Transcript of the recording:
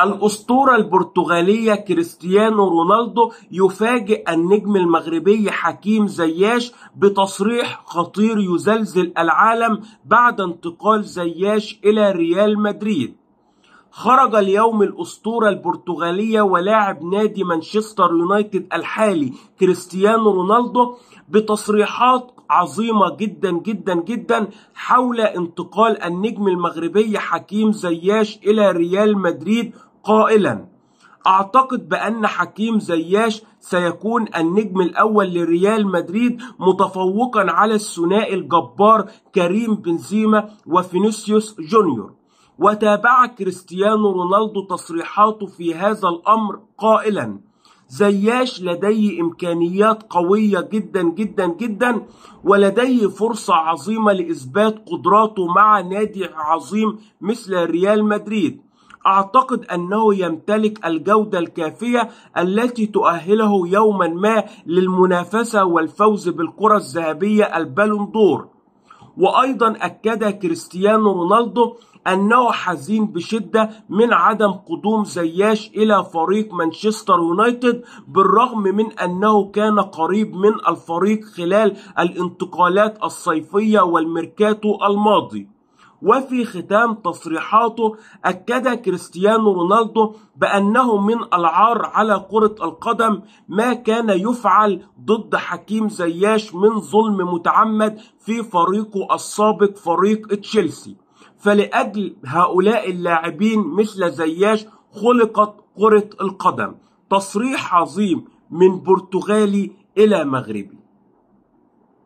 الأسطورة البرتغالية كريستيانو رونالدو يفاجئ النجم المغربي حكيم زياش بتصريح خطير يزلزل العالم بعد انتقال زياش إلى ريال مدريد خرج اليوم الأسطورة البرتغالية ولاعب نادي مانشستر يونايتد الحالي كريستيانو رونالدو بتصريحات عظيمة جدا جدا جدا حول انتقال النجم المغربي حكيم زياش إلى ريال مدريد قائلا أعتقد بأن حكيم زياش سيكون النجم الأول لريال مدريد متفوقا على الثنائي الجبار كريم بنزيما وفينيسيوس جونيور وتابع كريستيانو رونالدو تصريحاته في هذا الأمر قائلا زياش لدي إمكانيات قوية جدا جدا جدا ولديه فرصة عظيمة لإثبات قدراته مع نادي عظيم مثل ريال مدريد أعتقد أنه يمتلك الجودة الكافية التي تؤهله يوما ما للمنافسة والفوز بالكرة الذهبية البالون دور وايضا اكد كريستيانو رونالدو انه حزين بشده من عدم قدوم زياش الى فريق مانشستر يونايتد بالرغم من انه كان قريب من الفريق خلال الانتقالات الصيفيه والميركاتو الماضي وفي ختام تصريحاته أكد كريستيانو رونالدو بأنه من العار على كرة القدم ما كان يفعل ضد حكيم زياش من ظلم متعمد في فريقه السابق فريق تشيلسي فلأجل هؤلاء اللاعبين مثل زياش خلقت كرة القدم تصريح عظيم من برتغالي إلى مغربي